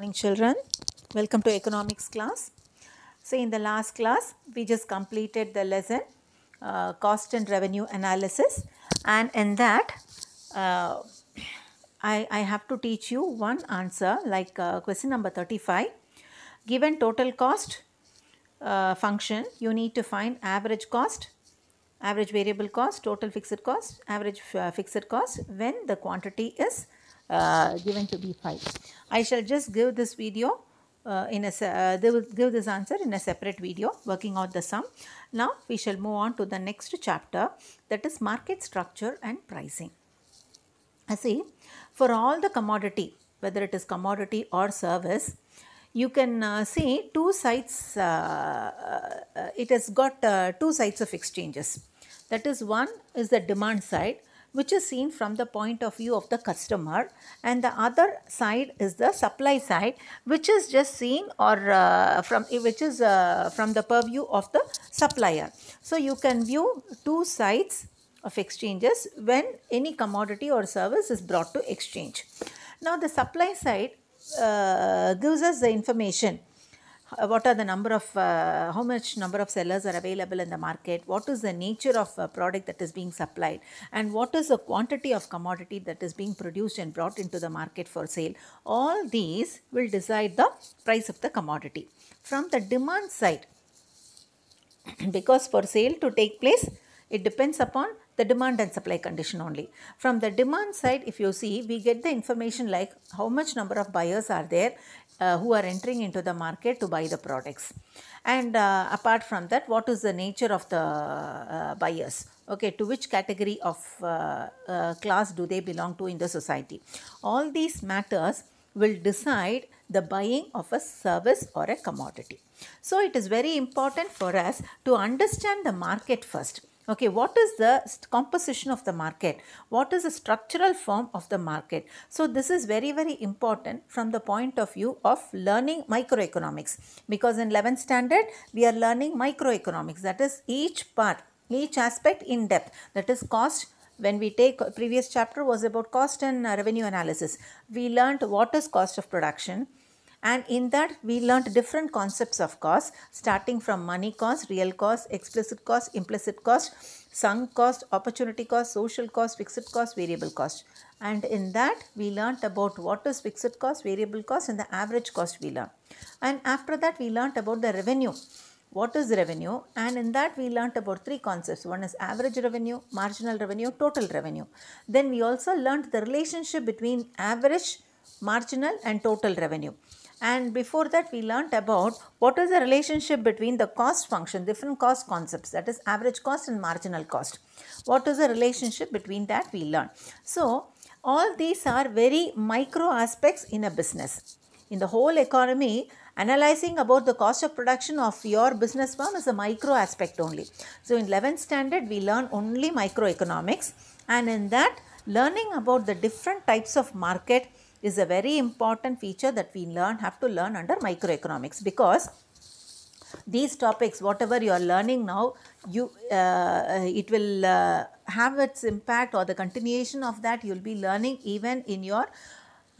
morning children welcome to economics class so in the last class we just completed the lesson uh, cost and revenue analysis and in that uh, I, I have to teach you one answer like uh, question number 35 given total cost uh, function you need to find average cost average variable cost total fixed cost average uh, fixed cost when the quantity is uh, given to be 5. I shall just give this video uh, in a, uh, they will give this answer in a separate video working out the sum. Now we shall move on to the next chapter that is market structure and pricing. I see for all the commodity whether it is commodity or service you can uh, see two sides uh, uh, it has got two sides of exchanges that is one is the demand side which is seen from the point of view of the customer and the other side is the supply side which is just seen or uh, from which is uh, from the purview of the supplier so you can view two sides of exchanges when any commodity or service is brought to exchange now the supply side uh, gives us the information uh, what are the number of uh, how much number of sellers are available in the market what is the nature of a product that is being supplied and what is the quantity of commodity that is being produced and brought into the market for sale all these will decide the price of the commodity from the demand side because for sale to take place it depends upon the demand and supply condition only. From the demand side, if you see, we get the information like how much number of buyers are there uh, who are entering into the market to buy the products. And uh, apart from that, what is the nature of the uh, buyers? Okay, to which category of uh, uh, class do they belong to in the society? All these matters will decide the buying of a service or a commodity. So, it is very important for us to understand the market first. Okay, what is the composition of the market? What is the structural form of the market? So, this is very, very important from the point of view of learning microeconomics because in 11th standard, we are learning microeconomics that is each part, each aspect in depth that is cost, when we take previous chapter was about cost and uh, revenue analysis we learned what is cost of production and in that we learned different concepts of cost starting from money cost, real cost, explicit cost, implicit cost, sunk cost, opportunity cost, social cost, fixed cost, variable cost. And in that we learnt about what is fixed cost, variable cost and the average cost we learned. And after that we learnt about the revenue what is revenue and in that we learnt about three concepts one is average revenue marginal revenue total revenue then we also learnt the relationship between average marginal and total revenue and before that we learnt about what is the relationship between the cost function, different cost concepts that is average cost and marginal cost. What is the relationship between that we learned. So all these are very micro aspects in a business. In the whole economy, analyzing about the cost of production of your business firm is a micro aspect only. So in 11th standard, we learn only microeconomics and in that learning about the different types of market is a very important feature that we learn have to learn under microeconomics because these topics whatever you are learning now you uh, it will uh, have its impact or the continuation of that you will be learning even in your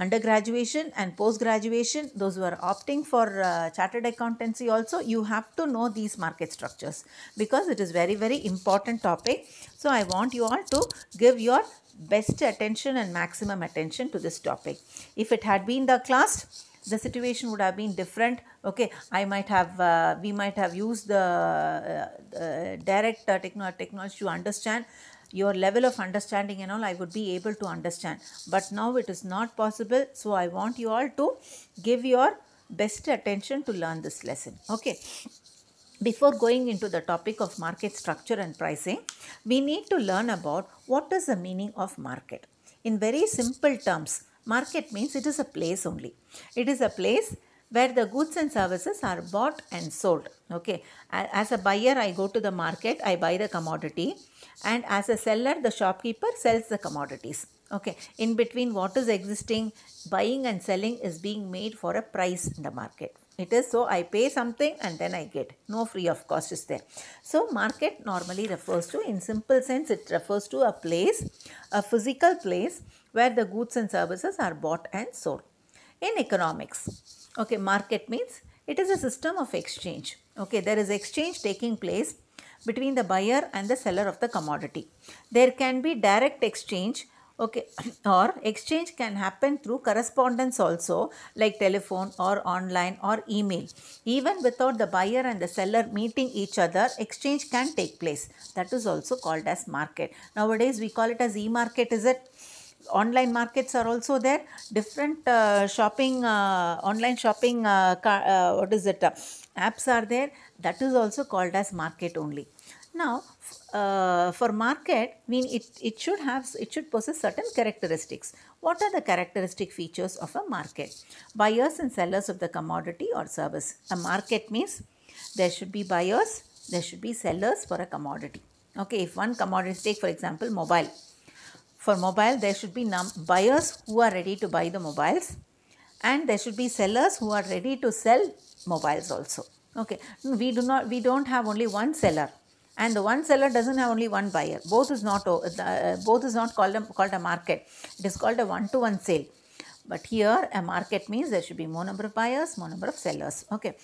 undergraduation and post graduation those who are opting for uh, chartered accountancy also you have to know these market structures because it is very very important topic so i want you all to give your best attention and maximum attention to this topic. If it had been the class, the situation would have been different. Okay, I might have, uh, we might have used the uh, uh direct uh, techno technology to understand your level of understanding and all I would be able to understand. But now it is not possible. So, I want you all to give your best attention to learn this lesson. Okay before going into the topic of market structure and pricing, we need to learn about what is the meaning of market. In very simple terms, market means it is a place only. It is a place where the goods and services are bought and sold. Okay, as a buyer, I go to the market, I buy the commodity, and as a seller, the shopkeeper sells the commodities. Okay, in between what is existing, buying and selling is being made for a price in the market. It is so I pay something and then I get. No free of cost is there. So market normally refers to, in simple sense, it refers to a place, a physical place where the goods and services are bought and sold. In economics, okay, market means it is a system of exchange. Okay, there is exchange taking place between the buyer and the seller of the commodity. There can be direct exchange okay or exchange can happen through correspondence also like telephone or online or email even without the buyer and the seller meeting each other exchange can take place that is also called as market nowadays we call it as e-market is it online markets are also there different uh, shopping uh, online shopping uh, car, uh, what is it apps are there that is also called as market only now uh, for market mean it, it should have it should possess certain characteristics what are the characteristic features of a market buyers and sellers of the commodity or service a market means there should be buyers there should be sellers for a commodity okay if one commodity take for example mobile for mobile there should be buyers who are ready to buy the mobiles and there should be sellers who are ready to sell mobiles also okay we do not we don't have only one seller and the one seller doesn't have only one buyer. Both is not uh, uh, both is not called a, called a market. It is called a one-to-one sale. But here a market means there should be more number of buyers, more number of sellers. Okay.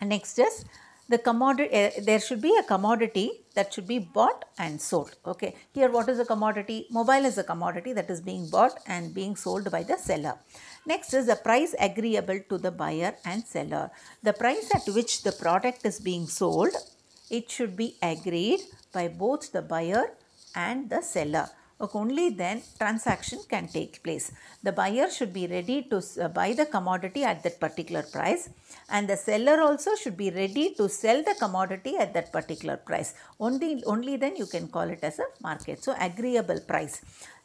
And next is the commodity. Uh, there should be a commodity that should be bought and sold. Okay. Here what is a commodity? Mobile is a commodity that is being bought and being sold by the seller. Next is the price agreeable to the buyer and seller. The price at which the product is being sold it should be agreed by both the buyer and the seller. Okay, only then transaction can take place. The buyer should be ready to uh, buy the commodity at that particular price and the seller also should be ready to sell the commodity at that particular price. Only, only then you can call it as a market. So, agreeable price.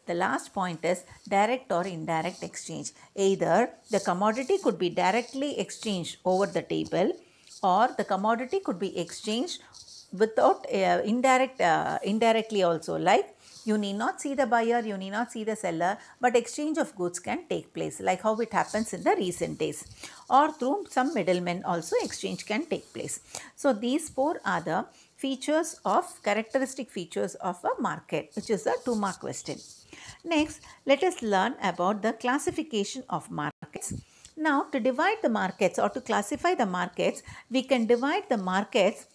The last point is direct or indirect exchange. Either the commodity could be directly exchanged over the table or the commodity could be exchanged without uh, indirect uh, indirectly also like you need not see the buyer you need not see the seller but exchange of goods can take place like how it happens in the recent days or through some middlemen also exchange can take place so these four are the features of characteristic features of a market which is a two mark question next let us learn about the classification of markets now to divide the markets or to classify the markets, we can divide the markets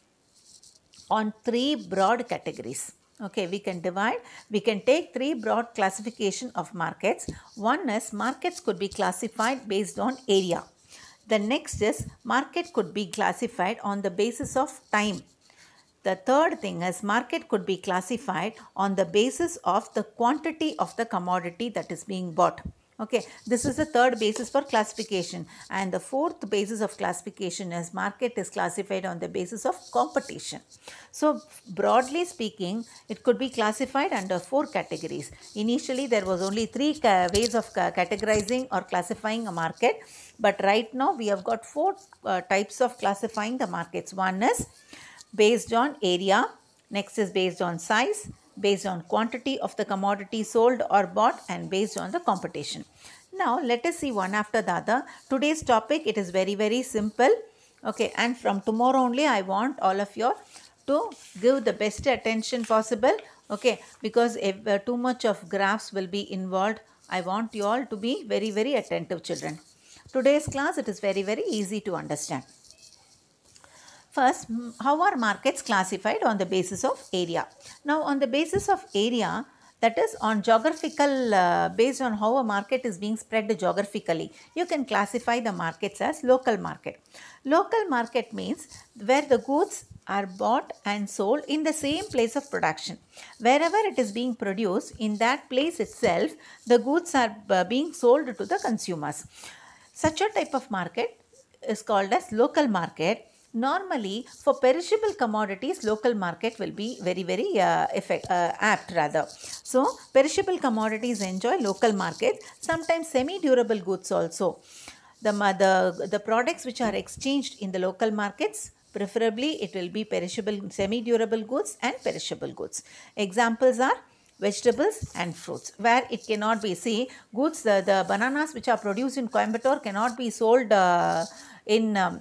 on three broad categories. Okay, we can divide, we can take three broad classification of markets. One is markets could be classified based on area. The next is market could be classified on the basis of time. The third thing is market could be classified on the basis of the quantity of the commodity that is being bought. Okay, this is the third basis for classification and the fourth basis of classification is market is classified on the basis of competition. So broadly speaking, it could be classified under four categories. Initially, there was only three ways of categorizing or classifying a market. But right now, we have got four uh, types of classifying the markets. One is based on area, next is based on size, based on quantity of the commodity sold or bought and based on the competition. Now let us see one after the other. Today's topic it is very very simple. Okay and from tomorrow only I want all of you to give the best attention possible. Okay because if uh, too much of graphs will be involved I want you all to be very very attentive children. Today's class it is very very easy to understand. First, how are markets classified on the basis of area? Now, on the basis of area, that is on geographical uh, based on how a market is being spread geographically you can classify the markets as local market local market means where the goods are bought and sold in the same place of production wherever it is being produced in that place itself the goods are uh, being sold to the consumers such a type of market is called as local market Normally, for perishable commodities, local market will be very, very uh, effect, uh, apt rather. So, perishable commodities enjoy local market, sometimes semi-durable goods also. The, the, the products which are exchanged in the local markets preferably it will be perishable semi-durable goods and perishable goods. Examples are vegetables and fruits where it cannot be see goods the, the bananas which are produced in Coimbatore cannot be sold uh, in um,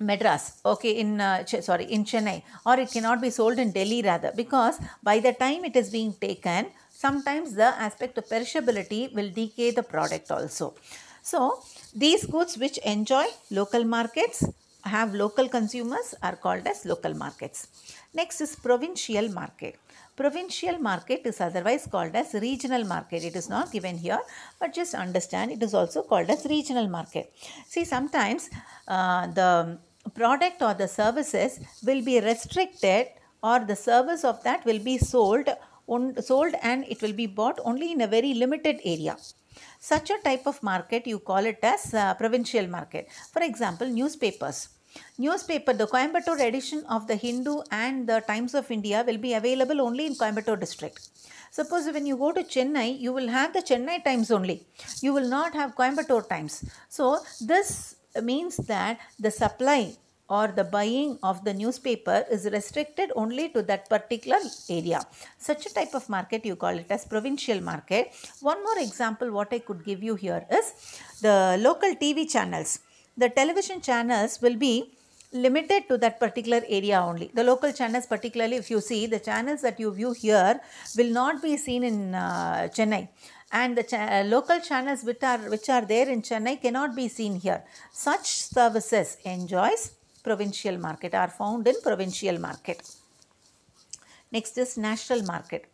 Madras, okay, in uh, sorry, in Chennai, or it cannot be sold in Delhi rather, because by the time it is being taken, sometimes the aspect of perishability will decay the product also. So, these goods which enjoy local markets have local consumers are called as local markets. Next is provincial market. Provincial market is otherwise called as regional market. It is not given here but just understand it is also called as regional market. See sometimes uh, the product or the services will be restricted or the service of that will be sold, on, sold and it will be bought only in a very limited area. Such a type of market you call it as uh, provincial market. For example, newspapers. Newspaper, the Coimbatore edition of the Hindu and the Times of India will be available only in Coimbatore district. Suppose when you go to Chennai, you will have the Chennai Times only. You will not have Coimbatore Times. So this means that the supply or the buying of the newspaper is restricted only to that particular area. Such a type of market you call it as provincial market. One more example what I could give you here is the local TV channels. The television channels will be limited to that particular area only. The local channels particularly if you see the channels that you view here will not be seen in uh, Chennai and the ch uh, local channels which are, which are there in Chennai cannot be seen here. Such services enjoys provincial market are found in provincial market. Next is national market.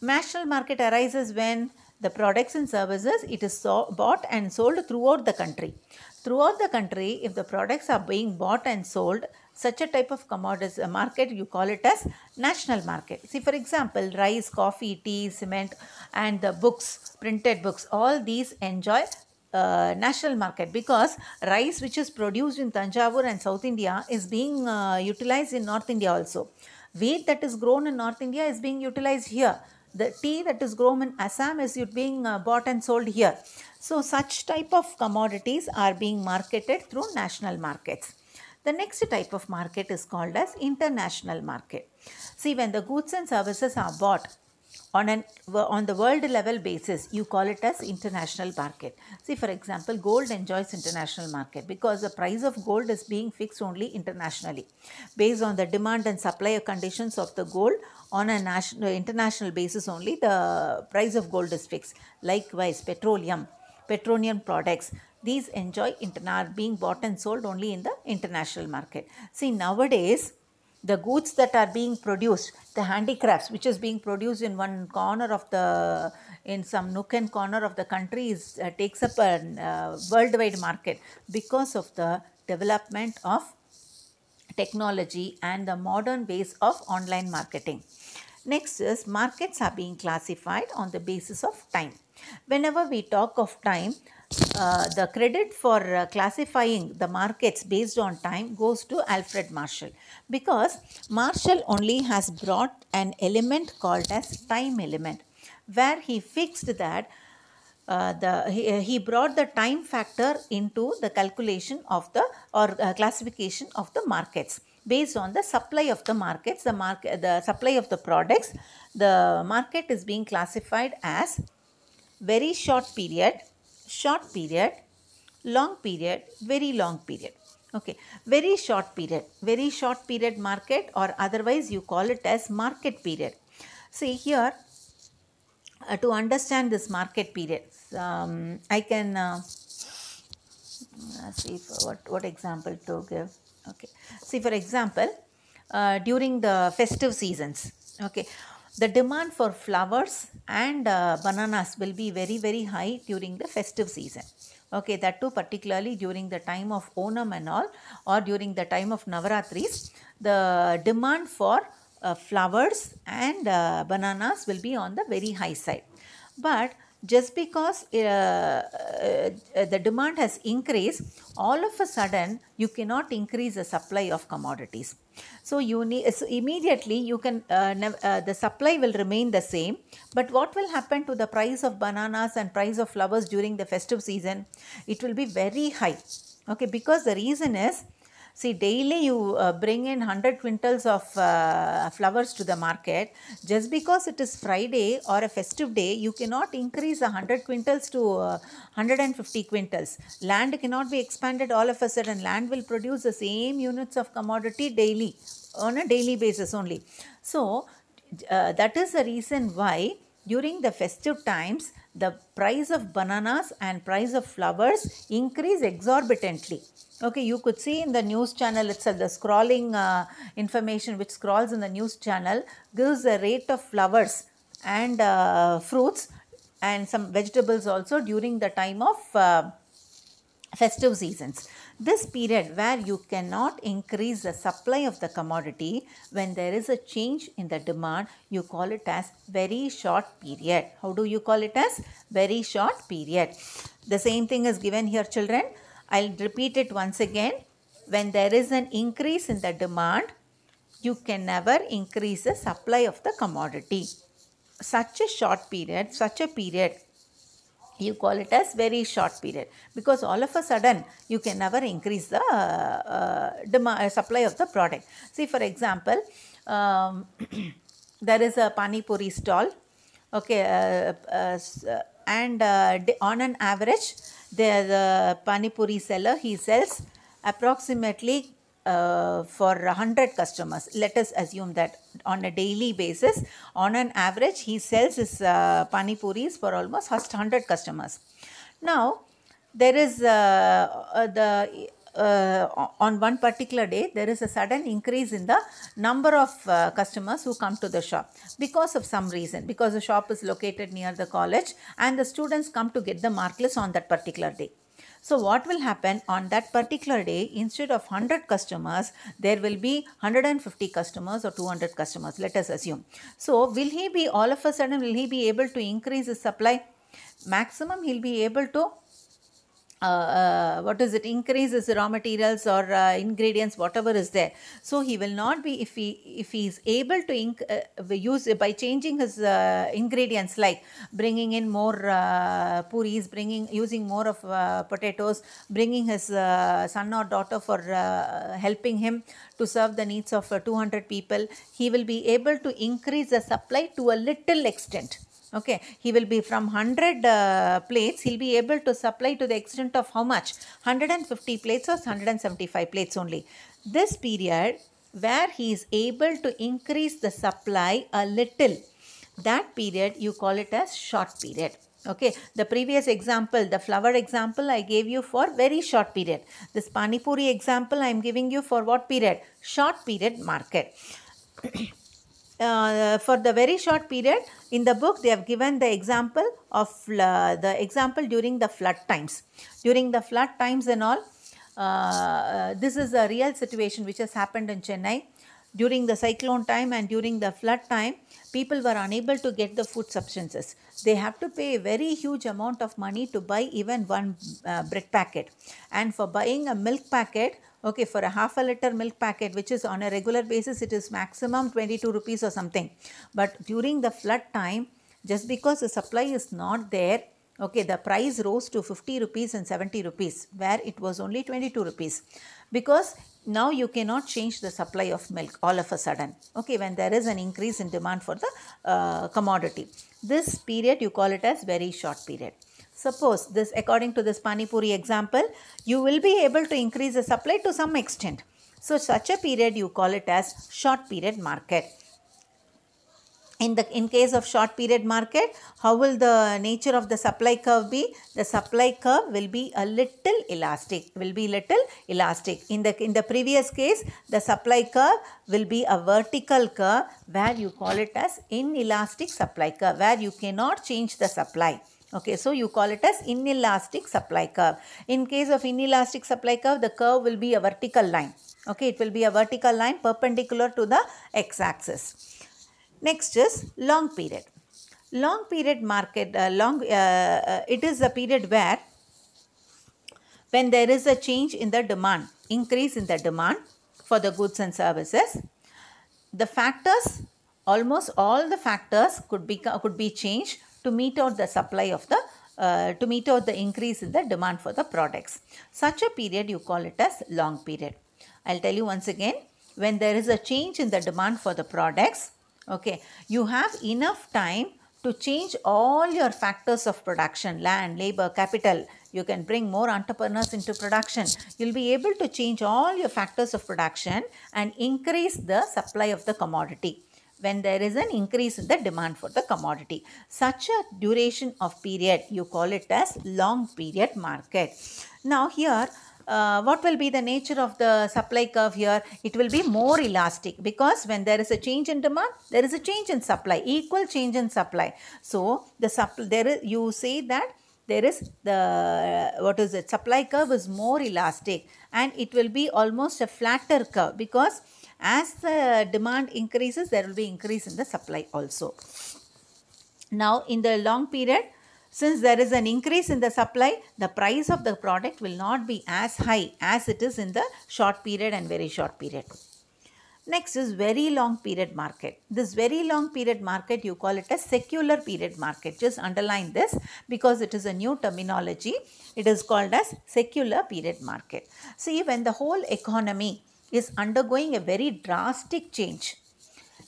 National market arises when the products and services it is so bought and sold throughout the country. Throughout the country, if the products are being bought and sold, such a type of commodities market, you call it as national market. See, for example, rice, coffee, tea, cement and the books, printed books, all these enjoy uh, national market because rice which is produced in Tanjavur and South India is being uh, utilized in North India also. Wheat that is grown in North India is being utilized here. The tea that is grown in Assam is being uh, bought and sold here. So such type of commodities are being marketed through national markets. The next type of market is called as international market. See when the goods and services are bought on an on the world level basis you call it as international market see for example gold enjoys international market because the price of gold is being fixed only internationally based on the demand and supply conditions of the gold on a national international basis only the price of gold is fixed likewise petroleum petroleum products these enjoy interna- being bought and sold only in the international market see nowadays the goods that are being produced, the handicrafts which is being produced in one corner of the, in some nook and corner of the country is, uh, takes up a uh, worldwide market because of the development of technology and the modern ways of online marketing. Next is markets are being classified on the basis of time. Whenever we talk of time, uh, the credit for uh, classifying the markets based on time goes to Alfred Marshall because Marshall only has brought an element called as time element where he fixed that uh, the he, uh, he, brought the time factor into the calculation of the or uh, classification of the markets based on the supply of the markets the market the supply of the products the market is being classified as very short period short period, long period, very long period. Okay, very short period, very short period market or otherwise you call it as market period. See here, uh, to understand this market period, um, I can uh, see uh, what, what example to give. Okay, see for example, uh, during the festive seasons, okay, the demand for flowers and uh, bananas will be very very high during the festive season. Okay, that too particularly during the time of Onam and all or during the time of Navaratris, the demand for uh, flowers and uh, bananas will be on the very high side. But just because uh, uh, the demand has increased, all of a sudden you cannot increase the supply of commodities. So you need so immediately you can uh, uh, the supply will remain the same, but what will happen to the price of bananas and price of flowers during the festive season? It will be very high. Okay, because the reason is See, daily you uh, bring in 100 quintals of uh, flowers to the market. Just because it is Friday or a festive day, you cannot increase 100 quintals to uh, 150 quintals. Land cannot be expanded all of a sudden. Land will produce the same units of commodity daily on a daily basis only. So, uh, that is the reason why during the festive times, the price of bananas and price of flowers increase exorbitantly. Okay, you could see in the news channel itself, the scrolling uh, information which scrolls in the news channel gives the rate of flowers and uh, fruits and some vegetables also during the time of uh, festive seasons. This period where you cannot increase the supply of the commodity when there is a change in the demand, you call it as very short period. How do you call it as? Very short period. The same thing is given here children. I'll repeat it once again. When there is an increase in the demand, you can never increase the supply of the commodity. Such a short period, such a period, you call it as very short period because all of a sudden you can never increase the uh, demand, uh, supply of the product. See, for example, um, there is a pani puri stall, okay, uh, uh, uh and uh, on an average, the pani puri seller, he sells approximately uh, for 100 customers. Let us assume that on a daily basis, on an average, he sells his uh, pani puris for almost 100 customers. Now, there is uh, uh the uh, on one particular day there is a sudden increase in the number of uh, customers who come to the shop because of some reason because the shop is located near the college and the students come to get the mark list on that particular day. So what will happen on that particular day instead of 100 customers there will be 150 customers or 200 customers let us assume. So will he be all of a sudden will he be able to increase his supply? Maximum he will be able to uh, uh, what is it increases raw materials or uh, ingredients whatever is there so he will not be if he if he is able to inc- uh, use by changing his ingredients like bringing in more uh, puris bringing using more of potatoes bringing his son or daughter for helping him to serve the needs of 200 people he will be able to increase the supply to a little extent okay he will be from 100 uh, plates he'll be able to supply to the extent of how much 150 plates or 175 plates only this period where he is able to increase the supply a little that period you call it as short period okay the previous example the flower example i gave you for very short period this pani puri example i am giving you for what period short period market uh, for the very short period in the book they have given the example of uh, the example during the flood times during the flood times and all uh, uh, this is a real situation which has happened in chennai during the cyclone time and during the flood time people were unable to get the food substances they have to pay a very huge amount of money to buy even one uh, bread packet and for buying a milk packet okay for a half a liter milk packet which is on a regular basis it is maximum 22 rupees or something but during the flood time just because the supply is not there okay the price rose to 50 rupees and 70 rupees where it was only 22 rupees because now you cannot change the supply of milk all of a sudden okay when there is an increase in demand for the uh, commodity this period you call it as very short period Suppose this according to this Pani Puri example, you will be able to increase the supply to some extent. So such a period you call it as short period market. In the in case of short period market, how will the nature of the supply curve be? The supply curve will be a little elastic, will be little elastic. In the, in the previous case, the supply curve will be a vertical curve where you call it as inelastic supply curve, where you cannot change the supply. Okay, so you call it as inelastic supply curve. In case of inelastic supply curve, the curve will be a vertical line. Okay, it will be a vertical line perpendicular to the x-axis. Next is long period. Long period market, uh, long, uh, uh, it is a period where when there is a change in the demand, increase in the demand for the goods and services, the factors, almost all the factors could be, could be changed to meet out the supply of the uh, to meet out the increase in the demand for the products. Such a period you call it as long period. I'll tell you once again when there is a change in the demand for the products okay you have enough time to change all your factors of production land labor capital you can bring more entrepreneurs into production you'll be able to change all your factors of production and increase the supply of the commodity when there is an increase in the demand for the commodity. Such a duration of period, you call it as long period market. Now here, uh, what will be the nature of the supply curve here? It will be more elastic because when there is a change in demand, there is a change in supply, equal change in supply. So, the supply, there is, you say that there is the, uh, what is it, supply curve is more elastic and it will be almost a flatter curve because as the demand increases, there will be increase in the supply also. Now, in the long period, since there is an increase in the supply, the price of the product will not be as high as it is in the short period and very short period. Next is very long period market. This very long period market, you call it a secular period market. Just underline this because it is a new terminology. It is called as secular period market. See, when the whole economy is undergoing a very drastic change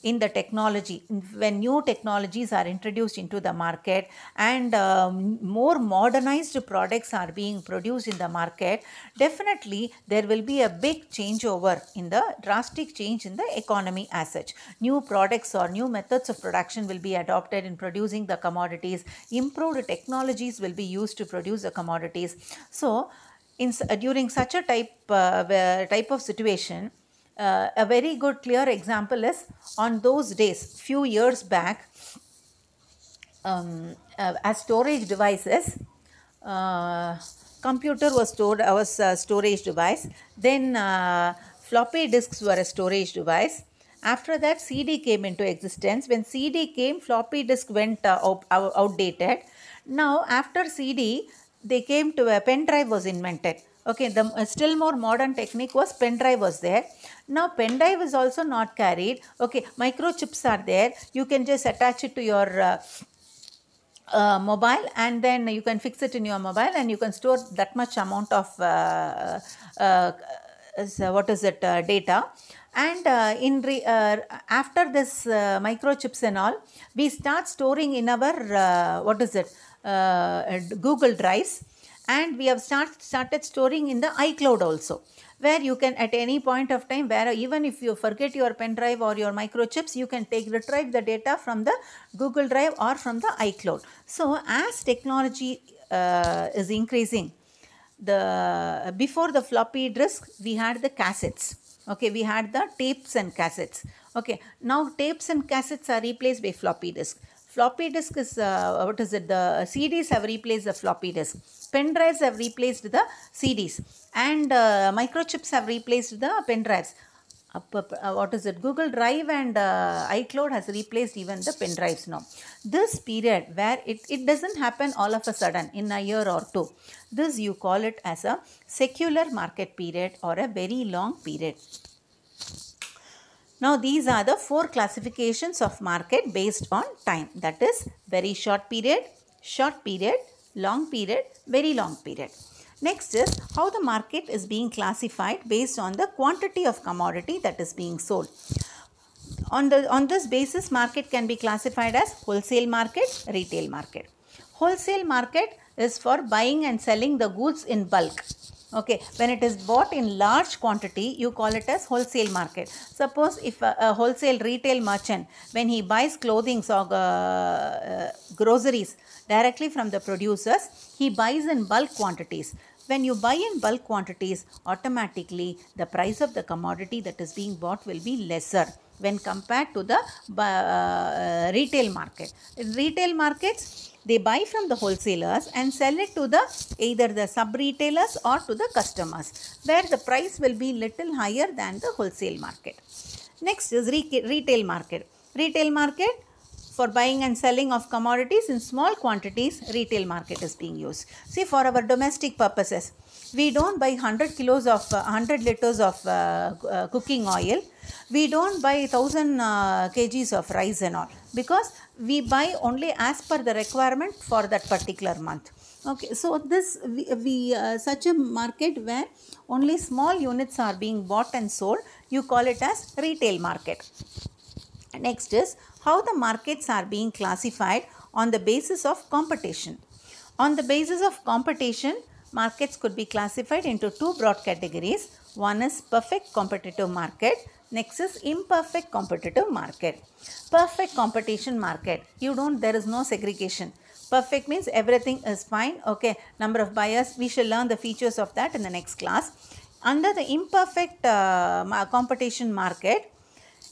in the technology when new technologies are introduced into the market and um, more modernized products are being produced in the market definitely there will be a big changeover in the drastic change in the economy as such new products or new methods of production will be adopted in producing the commodities improved technologies will be used to produce the commodities so in, during such a type, uh, type of situation, uh, a very good clear example is on those days few years back um, uh, as storage devices uh, computer was stored uh, was a uh, storage device then floppy disks were a storage device after that cd came into existence when cd came floppy disk went out, outdated now after cd they came to a pen drive was invented. Okay, the uh, still more modern technique was pen drive was there. Now pen drive is also not carried. Okay, microchips are there. You can just attach it to your uh, uh, mobile and then you can fix it in your mobile and you can store that much amount of uh, uh, what is it data and uh, in re, uh, after this uh, microchips and all we start storing in our what is it uh, Google Drives and we have start, started storing in the iCloud also where you can at any point of time where even if you forget your pen drive or your microchips you can take retrieve the data from the Google Drive or from the iCloud. So as technology uh, is increasing the before the floppy disk we had the cassettes okay we had the tapes and cassettes okay now tapes and cassettes are replaced by floppy disk floppy disk is uh, what is it the cds have replaced the floppy disk pen drives have replaced the cds and uh, microchips have replaced the pen drives uh, what is it google drive and uh, icloud has replaced even the pen drives now this period where it, it doesn't happen all of a sudden in a year or two this you call it as a secular market period or a very long period now these are the four classifications of market based on time that is very short period, short period, long period, very long period. Next is how the market is being classified based on the quantity of commodity that is being sold. On, the, on this basis, market can be classified as wholesale market, retail market. Wholesale market is for buying and selling the goods in bulk okay when it is bought in large quantity you call it as wholesale market suppose if a, a wholesale retail merchant when he buys clothing or uh, uh, groceries directly from the producers he buys in bulk quantities when you buy in bulk quantities automatically the price of the commodity that is being bought will be lesser when compared to the uh, uh retail market retail markets they buy from the wholesalers and sell it to the either the sub-retailers or to the customers where the price will be little higher than the wholesale market. Next is re retail market. Retail market for buying and selling of commodities in small quantities retail market is being used. See for our domestic purposes we don't buy 100 kilos of uh, 100 liters of uh, uh, cooking oil we don't buy 1000 uh, kgs of rice and all because we buy only as per the requirement for that particular month okay so this we, we uh, such a market where only small units are being bought and sold you call it as retail market next is how the markets are being classified on the basis of competition on the basis of competition markets could be classified into two broad categories. One is perfect competitive market. Next is imperfect competitive market. Perfect competition market. You don't, there is no segregation. Perfect means everything is fine. Okay, number of buyers. We shall learn the features of that in the next class. Under the imperfect uh, competition market,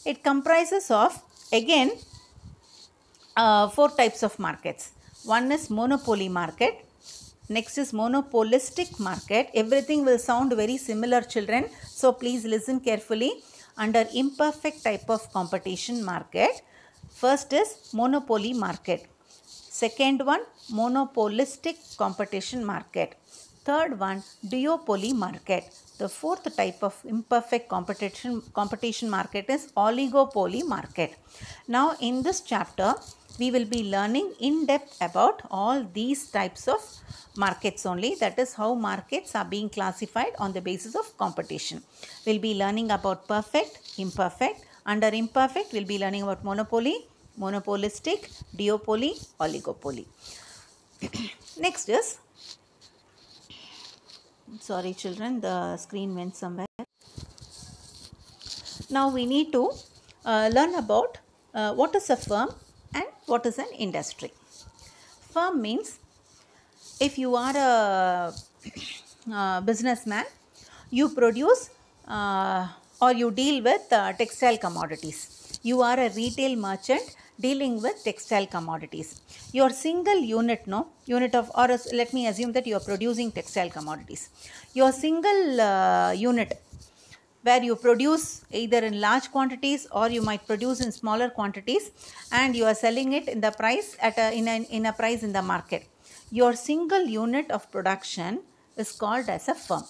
it comprises of again uh, four types of markets. One is monopoly market, Next is monopolistic market. Everything will sound very similar children. So please listen carefully. Under imperfect type of competition market. First is monopoly market. Second one monopolistic competition market. Third one duopoly market. The fourth type of imperfect competition, competition market is oligopoly market. Now in this chapter we will be learning in depth about all these types of markets only that is how markets are being classified on the basis of competition we'll be learning about perfect imperfect under imperfect we'll be learning about monopoly monopolistic duopoly oligopoly next is sorry children the screen went somewhere now we need to uh, learn about uh, what is a firm what is an industry? Firm means if you are a, a uh, businessman, you produce uh, or you deal with uh, textile commodities. You are a retail merchant dealing with textile commodities. Your single unit, no, unit of, or let me assume that you are producing textile commodities. Your single uh, unit where you produce either in large quantities or you might produce in smaller quantities and you are selling it in the price at a, in, a, in a price in the market. Your single unit of production is called as a firm.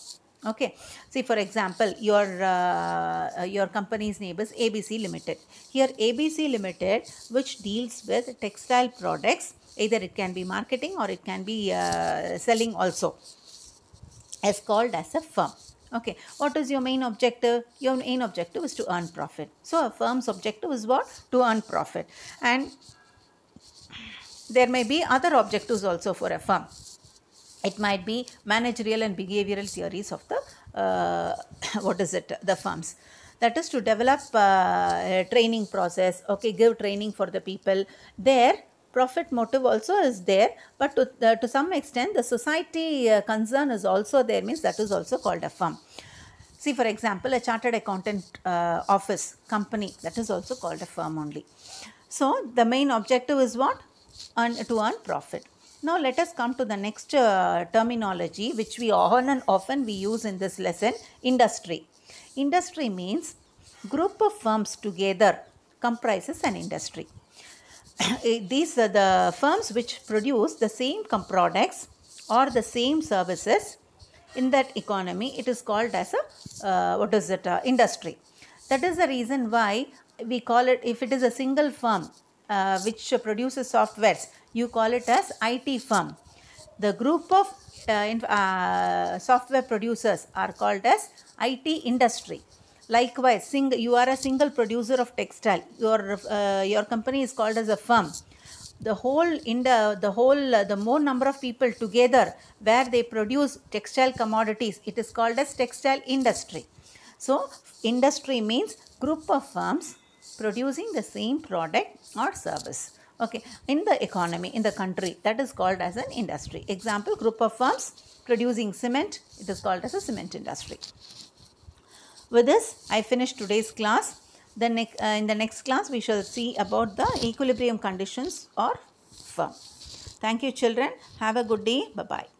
Okay. See, for example, your uh, uh your company's name is ABC Limited. Here, ABC Limited, which deals with textile products, either it can be marketing or it can be uh, selling also, is called as a firm. Okay, what is your main objective? Your main objective is to earn profit. So, a firm's objective is what? To earn profit. And there may be other objectives also for a firm. It might be managerial and behavioral theories of the, uh, what is it, the firms that is to develop uh, training process okay give training for the people there profit motive also is there but to, uh, to some extent the society uh, concern is also there means that is also called a firm. See for example a chartered accountant uh, office company that is also called a firm only. So the main objective is what? Earn, to earn profit. Now let us come to the next uh, terminology which we all and often we use in this lesson industry. Industry means group of firms together comprises an industry. Eh, these are the firms which produce the same products or the same services in that economy it is called as a uh, what is it uh, industry that is the reason why we call it if it is a single firm uh, which produces softwares you call it as IT firm the group of uh, in, uh, software producers are called as IT industry Likewise, sing, you are a single producer of textile. Your, uh, your company is called as a firm. The whole in the, the whole uh, the more number of people together where they produce textile commodities, it is called as textile industry. So industry means group of firms producing the same product or service. Okay, in the economy, in the country, that is called as an industry. Example, group of firms producing cement, it is called as a cement industry. With this, I finish today's class. Then, uh, in the next class, we shall see about the equilibrium conditions or firm. Thank you children. Have a good day. Bye-bye.